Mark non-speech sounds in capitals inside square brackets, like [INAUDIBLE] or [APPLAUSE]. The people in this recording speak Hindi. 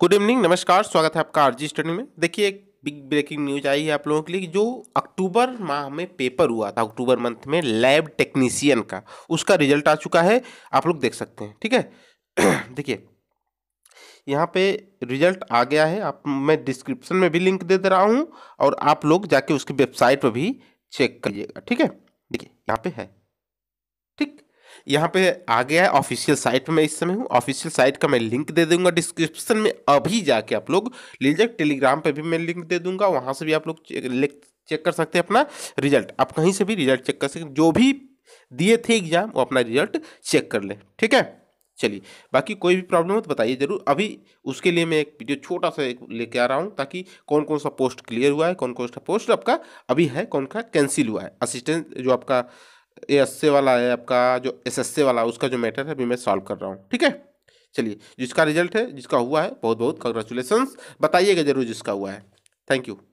गुड इवनिंग नमस्कार स्वागत है आपका आरजी स्टडी में देखिए एक बिग ब्रेकिंग न्यूज आई है आप लोगों के लिए जो अक्टूबर माह में पेपर हुआ था अक्टूबर मंथ में लैब टेक्नीशियन का उसका रिजल्ट आ चुका है आप लोग देख सकते हैं ठीक है [CLEARS THROAT] देखिए यहाँ पे रिजल्ट आ गया है आप मैं डिस्क्रिप्शन में भी लिंक दे दे रहा हूँ और आप लोग जाके उसकी वेबसाइट पर भी चेक करिएगा ठीक है देखिए यहाँ पे है यहाँ पे आ गया है ऑफिशियल साइट पर मैं इस समय हूँ ऑफिशियल साइट का मैं लिंक दे दूंगा डिस्क्रिप्शन में अभी जाके आप लोग ले जाए टेलीग्राम पे भी मैं लिंक दे दूंगा वहाँ से भी आप लोग चेक कर सकते हैं अपना रिजल्ट आप कहीं से भी रिजल्ट चेक कर सकते जो भी दिए थे एग्जाम वो अपना रिजल्ट चेक कर लें ठीक है चलिए बाकी कोई भी प्रॉब्लम हो तो बताइए ज़रूर अभी उसके लिए मैं एक वीडियो छोटा सा एक लेके आ रहा हूँ ताकि कौन कौन सा पोस्ट क्लियर हुआ है कौन कौन सा पोस्ट आपका अभी है कौन का कैंसिल हुआ है असिस्टेंट जो आपका ए एस वाला है आपका जो एस एस वाला उसका जो मैटर है अभी मैं सॉल्व कर रहा हूँ ठीक है चलिए जिसका रिजल्ट है जिसका हुआ है बहुत बहुत कंग्रेचुलेसन्स बताइएगा जरूर जिसका हुआ है थैंक यू